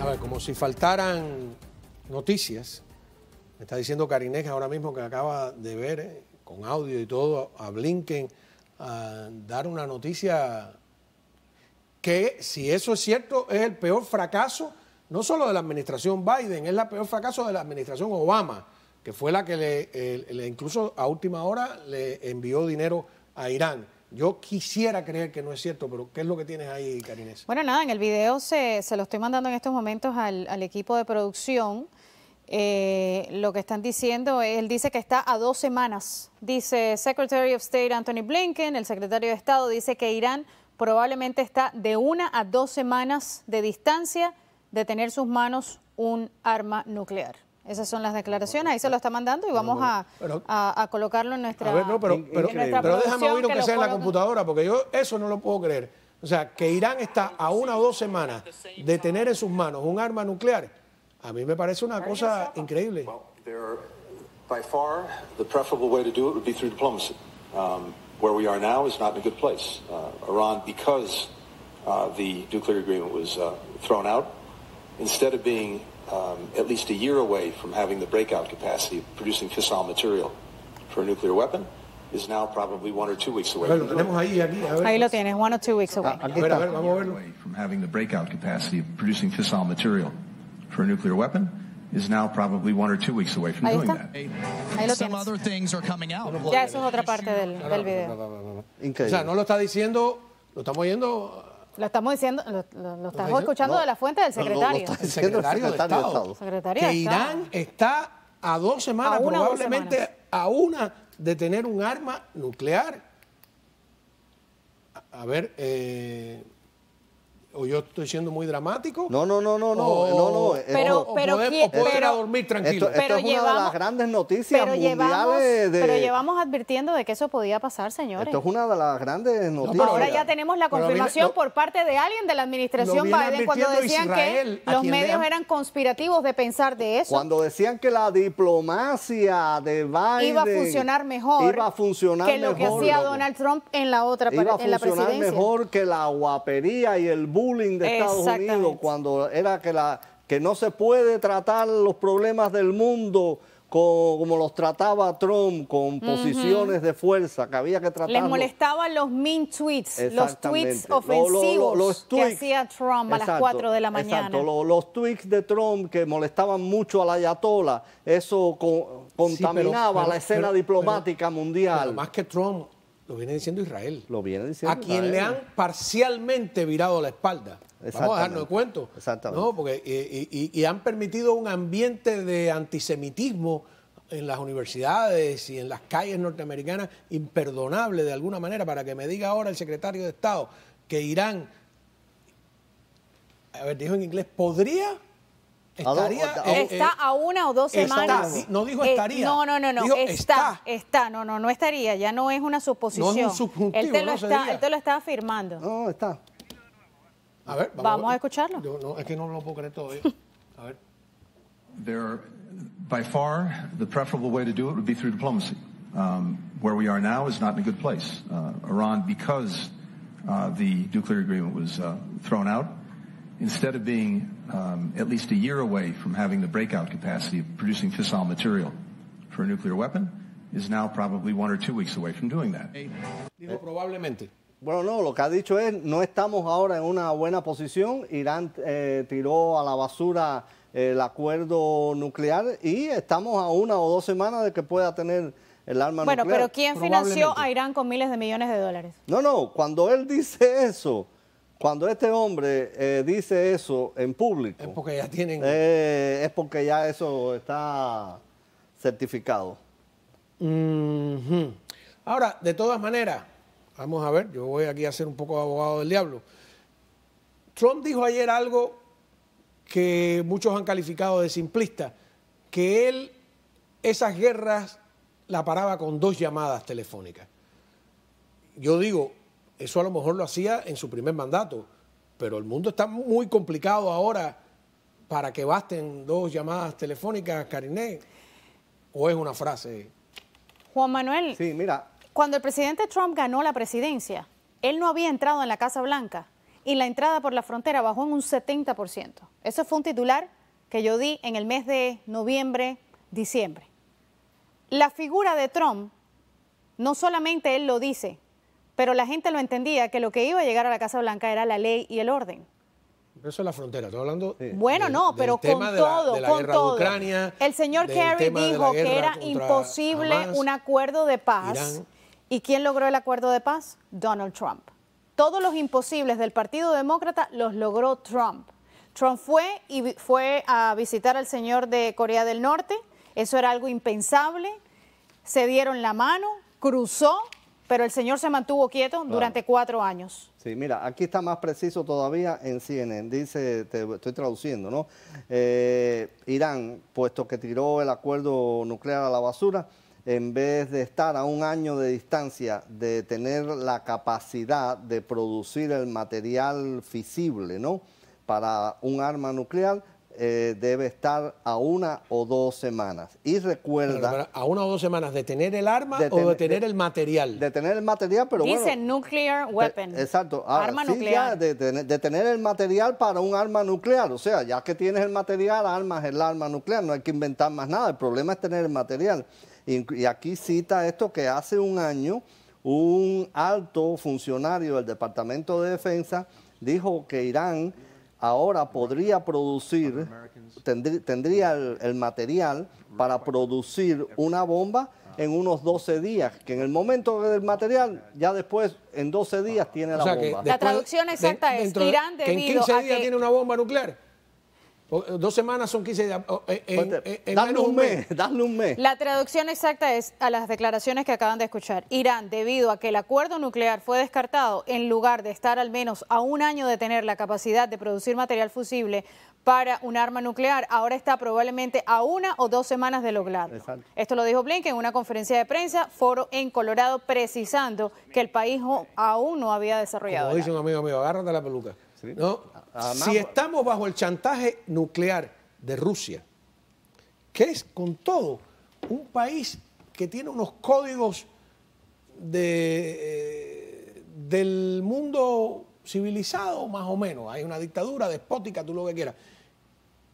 A ver, como si faltaran noticias. Me está diciendo Karineja ahora mismo que acaba de ver, eh, con audio y todo, a Blinken a dar una noticia que, si eso es cierto, es el peor fracaso, no solo de la administración Biden, es el peor fracaso de la administración Obama, que fue la que le eh, incluso a última hora le envió dinero a Irán. Yo quisiera creer que no es cierto, pero ¿qué es lo que tienes ahí, Karinés. Bueno, nada, en el video se, lo estoy mandando en estos momentos al, equipo de producción. Eh, lo que están diciendo, él dice que está a dos semanas. Dice Secretary of State Anthony Blinken, el secretario de Estado, dice que Irán probablemente está de una a dos semanas de distancia de tener sus manos un arma nuclear. Esas son las declaraciones, ahí se lo está mandando y vamos a, a, a colocarlo en nuestra. A ver, no, pero, pero, pero déjame oír que sea en la computadora, porque yo eso no lo puedo creer. O sea, que Irán está a una o dos semanas de tener en sus manos un arma nuclear, a mí me parece una cosa increíble. By far, the preferable way to do it would be through diplomacy. Um, where we are now is not in a good place. Uh, Iran, because uh, the nuclear agreement was uh, thrown out, instead of being um, at least a year away from having the breakout capacity of producing fissile material for a nuclear weapon. Is now probably one or two weeks away. ahí, lo tienes, one or two weeks ah, away. From having the breakout capacity of producing fissile material for a nuclear weapon is now probably one or two weeks away from doing that. Ahí lo Some other things are coming out. Ya eso es otra parte del, del video. O sea, no lo está diciendo, lo estamos oyendo Lo estamos diciendo, lo, estamos escuchando de la fuente del secretario. el secretario, de Estado. que Irán está a dos semanas, probablemente a una, de tener un arma nuclear. A, a ver, eh, ¿O yo estoy siendo muy dramático? No, no, no, no, no, Pero, pero, dormir tranquilo. Esto, es llevamos, una de las grandes noticias pero mundiales. Llevamos, pero llevamos advirtiendo de que eso podía pasar, señores. Esto es una de las grandes noticias. ahora ya tenemos la confirmación por parte de alguien de la administración Biden cuando decían que los medios eran conspirativos de pensar de eso. Cuando decían que la diplomacia de Biden iba a funcionar mejor, iba a funcionar que lo que hacía Donald Trump en la otra iba a presidencia. mejor que la guapería y el de Estados Unidos, cuando era que, la, que no se puede tratar los problemas del mundo como los trataba Trump, con posiciones de fuerza que había que tratar. Les molestaban los min tweets, los tweets ofensivos que hacía Trump a las 4 de la mañana. los tweets de Trump que molestaban mucho a la Ayatola, eso contaminaba la escena diplomática mundial. más que Trump, lo viene diciendo Israel. Lo A quien le han parcialmente virado la espalda. Vamos a darnos de cuento. Exactamente. porque, eh, eh, y, y, han permitido un ambiente de antisemitismo en las universidades y en las calles norteamericanas imperdonable de alguna manera para que me diga ahora el secretario de Estado que Irán, a ver, dijo en inglés, podría Estaría, está a una o dos semanas. no dijo eh, estaría. no, no, no, no. está, está, No, no, no estaría. Ya no es una suposición. No es un subjuntivo. Él te lo, está, él te lo está afirmando. No, está. A ver, vamos, a, escucharlo. Yo, no, es que no lo puedo creer todavía. A ver. by far, the preferable way to do it would be through diplomacy. Um, where we are now is not in a good place. Uh, Iran, because uh, the nuclear agreement was uh, thrown out, instead of being um, at least a year away from having the breakout capacity of producing fissile material for a nuclear weapon, is now probably one or two weeks away from doing that. Dijo probablemente. Bueno, no, lo que ha dicho es, no estamos ahora en una buena posición. Irán eh, tiró a la basura eh, el acuerdo nuclear y estamos a una o dos semanas de que pueda tener el arma nuclear. Bueno, pero ¿quién financió a Irán con miles de millones de dólares? No, no, cuando él dice eso, cuando este hombre eh, dice eso en público... Es porque ya tienen... Eh, es porque ya eso está certificado. Ahora, de todas maneras, vamos a ver, yo voy aquí a ser un poco abogado del diablo. Trump dijo ayer algo que muchos han calificado de simplista, que él esas guerras la paraba con dos llamadas telefónicas. Yo digo, eso a lo mejor lo hacía en su primer mandato, pero el mundo está muy complicado ahora para que basten dos llamadas telefónicas, Cariné. ¿O es una frase? Juan Manuel. Sí, mira. Cuando el presidente Trump ganó la presidencia, él no había entrado en la Casa Blanca y la entrada por la frontera bajó en un 70%. Eso fue un titular que yo di en el mes de noviembre, diciembre. La figura de Trump, no solamente él lo dice, pero la gente lo entendía que lo que iba a llegar a la Casa Blanca era la ley y el orden. Eso es la frontera, estoy hablando. Bueno, no, pero con todo, con todo. Ucrania, el señor Kerry dijo que era imposible un acuerdo de paz. ¿Y quién logró el acuerdo de paz? Donald Trump. Todos los imposibles del Partido Demócrata los logró Trump. Trump fue y fue a visitar al señor de Corea del Norte. Eso era algo impensable. Se dieron la mano, cruzó pero el señor se mantuvo quieto durante cuatro años. Sí, mira, aquí está más preciso todavía en CNN. Dice, te estoy traduciendo, ¿no? Eh, Irán, puesto que tiró el acuerdo nuclear a la basura, en vez de estar a un año de distancia de tener la capacidad de producir el material fisible, ¿no? Para un arma nuclear, eh, debe estar a una o dos semanas. Y recuerda... a una o dos semanas, de tener el arma o de tener el material. De tener el material, pero Dice nuclear eh, weapon. exacto. Arma nuclear. de, tener el material para un arma nuclear. O sea, ya que tienes el material, armas el arma nuclear. No hay que inventar más nada. El problema es tener el material. y aquí cita esto que hace un año un alto funcionario del Departamento de Defensa dijo que Irán ahora podría producir, tendría, el, material para producir una bomba ah. en unos 12 días, que en el momento del material, ya después, en 12 días ah. tiene la bomba. la traducción exacta es, Irán debido en 15 días tiene una bomba nuclear. Eh, dos semanas son 15 días. un mes, un mes. La traducción exacta es a las declaraciones que acaban de escuchar. Irán, debido a que el acuerdo nuclear fue descartado, en lugar de estar al menos a un año de tener la capacidad de producir material fusible para un arma nuclear, ahora está probablemente a una o dos semanas de lograrlo. Esto lo dijo Blinken en una conferencia de prensa, foro en Colorado, precisando que el país aún no había desarrollado. Como dice un amigo mío, agárrate la peluca. ¿no? si estamos bajo el chantaje nuclear de Rusia, que es con todo un país que tiene unos códigos eh, del mundo civilizado, más o menos, hay una dictadura despótica, tú lo que quieras.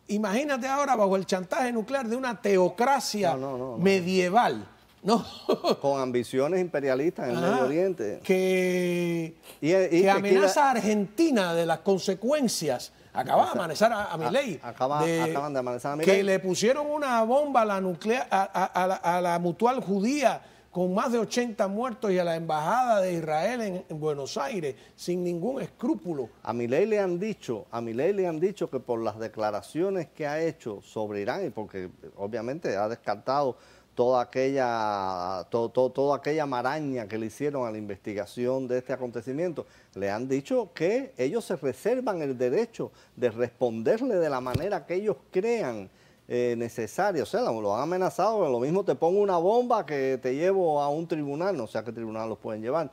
Imagínate ahora bajo el chantaje nuclear de una teocracia medieval no. Con ambiciones imperialistas en el Medio Oriente. Que, y, amenaza a Argentina de las consecuencias. Acaba de amanecer a, a ley acaban de amanecer a Que le pusieron una bomba a la, nuclear, a, la, mutual judía con más de 80 muertos y a la embajada de Israel en, Buenos Aires sin ningún escrúpulo. A ley le han dicho, a ley le han dicho que por las declaraciones que ha hecho sobre Irán y porque obviamente ha descartado toda aquella, toda aquella maraña que le hicieron a la investigación de este acontecimiento, le han dicho que ellos se reservan el derecho de responderle de la manera que ellos crean eh, necesaria. O sea, lo han amenazado, lo mismo te pongo una bomba que te llevo a un tribunal, no sé a qué tribunal los pueden llevar.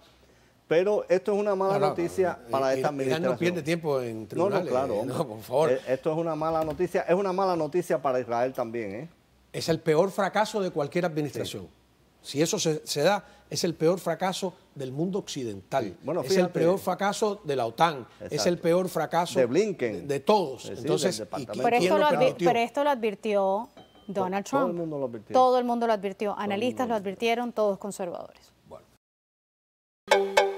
Pero esto es una mala noticia para eh, esta eh, administración. no pierde tiempo en tribunales. No, no, claro. No, por favor. esto es una mala noticia. Es una mala noticia para Israel también, ¿eh? es el peor fracaso de cualquier administración. Si eso se, da, es el peor fracaso del mundo occidental. es el peor fracaso de la OTAN. Es el peor fracaso de todos. Entonces, pero, esto lo advirtió Donald Trump. Todo el mundo lo advirtió. Analistas lo advirtieron, todos conservadores. Bueno.